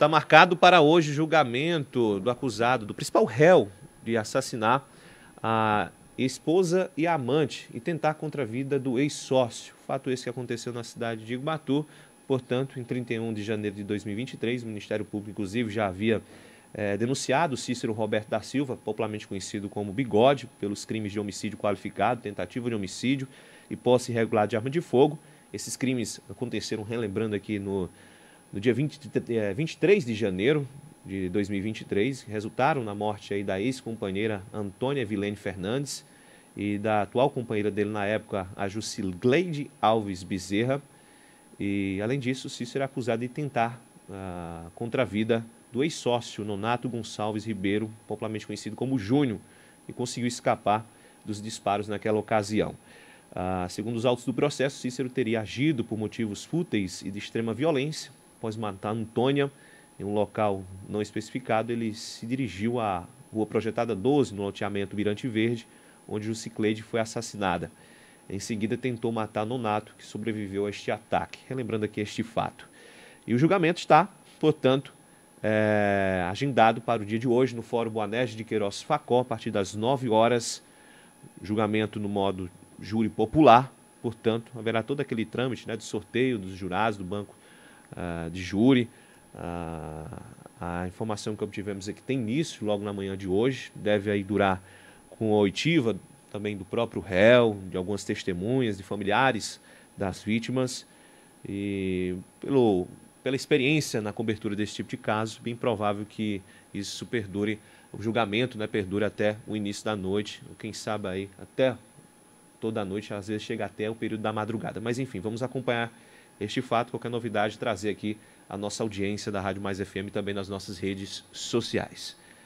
Está marcado para hoje o julgamento do acusado, do principal réu de assassinar a esposa e a amante e tentar contra a vida do ex-sócio. Fato esse que aconteceu na cidade de Iguatu. Portanto, em 31 de janeiro de 2023, o Ministério Público, inclusive, já havia é, denunciado Cícero Roberto da Silva, popularmente conhecido como Bigode, pelos crimes de homicídio qualificado, tentativa de homicídio e posse irregular de arma de fogo. Esses crimes aconteceram, relembrando aqui no no dia 20, 23 eh, de janeiro de 2023, resultaram na morte aí da ex-companheira Antônia Vilene Fernandes e da atual companheira dele na época, a Jucilgleide Alves Bezerra. E, além disso, Cícero é acusado de tentar ah, contra a vida do ex-sócio Nonato Gonçalves Ribeiro, popularmente conhecido como Júnior, e conseguiu escapar dos disparos naquela ocasião. Ah, segundo os autos do processo, Cícero teria agido por motivos fúteis e de extrema violência, após matar Antônia em um local não especificado, ele se dirigiu à rua projetada 12, no loteamento Mirante Verde, onde Lucicleide foi assassinada. Em seguida, tentou matar Nonato, que sobreviveu a este ataque, relembrando aqui este fato. E o julgamento está, portanto, é, agendado para o dia de hoje no Fórum Boanés de Queiroz Facó, a partir das 9 horas. Julgamento no modo júri popular, portanto, haverá todo aquele trâmite né, de sorteio dos jurados do Banco uh, de júri. Uh, a informação que obtivemos é que tem início logo na manhã de hoje, deve aí durar com a oitiva também do próprio réu, de algumas testemunhas, de familiares das vítimas. E pelo, pela experiência na cobertura desse tipo de caso, bem provável que isso perdure, o julgamento né, perdure até o início da noite, ou quem sabe aí até toda a noite, às vezes chega até o período da madrugada. Mas enfim, vamos acompanhar este fato, qualquer novidade, trazer aqui a nossa audiência da Rádio Mais FM e também nas nossas redes sociais.